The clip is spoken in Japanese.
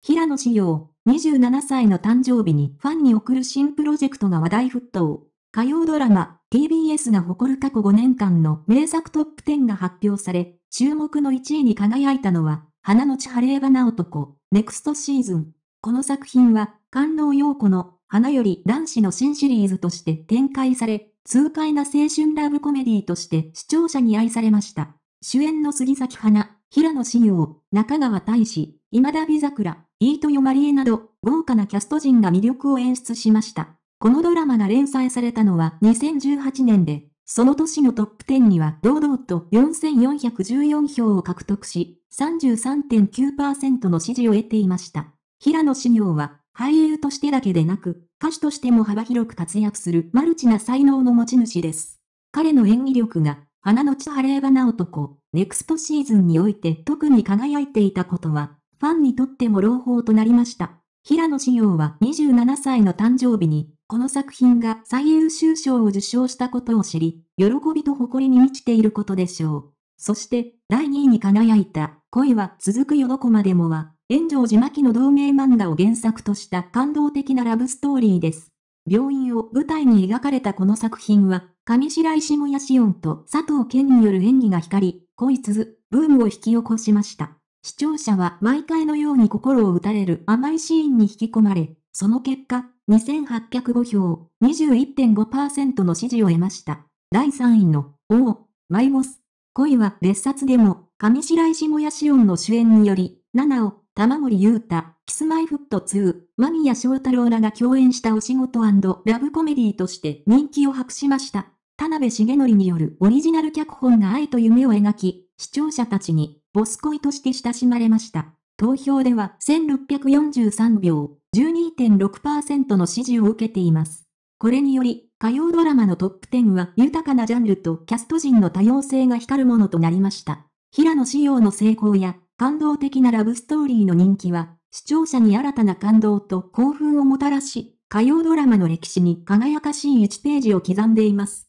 平野紫耀、27歳の誕生日にファンに送る新プロジェクトが話題沸騰。火曜ドラマ、TBS が誇る過去5年間の名作トップ10が発表され、注目の1位に輝いたのは、花のち晴れ花男、ネクストシーズン。この作品は、観音陽子の花より男子の新シリーズとして展開され、痛快な青春ラブコメディとして視聴者に愛されました。主演の杉咲花、平野志耀、中川大志、今田美桜、トヨまりえなど、豪華なキャスト陣が魅力を演出しました。このドラマが連載されたのは2018年で、その年のトップ10には堂々と4414票を獲得し、33.9%の支持を得ていました。平野紫耀は、俳優としてだけでなく、歌手としても幅広く活躍するマルチな才能の持ち主です。彼の演技力が、花の千晴花男、ネクストシーズンにおいて特に輝いていたことは、ファンにとっても朗報となりました。平野紫耀は27歳の誕生日に、この作品が最優秀賞を受賞したことを知り、喜びと誇りに満ちていることでしょう。そして、第2位に輝いた、恋は続くよどこまでもは、炎上寺巻の同名漫画を原作とした感動的なラブストーリーです。病院を舞台に描かれたこの作品は、上白石萌や紫音と佐藤健による演技が光り、恋つブームを引き起こしました。視聴者は毎回のように心を打たれる甘いシーンに引き込まれ、その結果、2805票、21.5%の支持を得ました。第3位の、おお、マイモス。恋は別冊でも、上白石もやしおんの主演により、七尾、玉森優太、キスマイフット2、間宮祥太郎らが共演したお仕事ラブコメディとして人気を博しました。田辺重則によるオリジナル脚本が愛と夢を描き、視聴者たちにボス恋として親しまれました。投票では1643秒、12.6%の支持を受けています。これにより、火曜ドラマのトップ10は豊かなジャンルとキャスト陣の多様性が光るものとなりました。平野紫耀の成功や感動的なラブストーリーの人気は、視聴者に新たな感動と興奮をもたらし、火曜ドラマの歴史に輝かしい1ページを刻んでいます。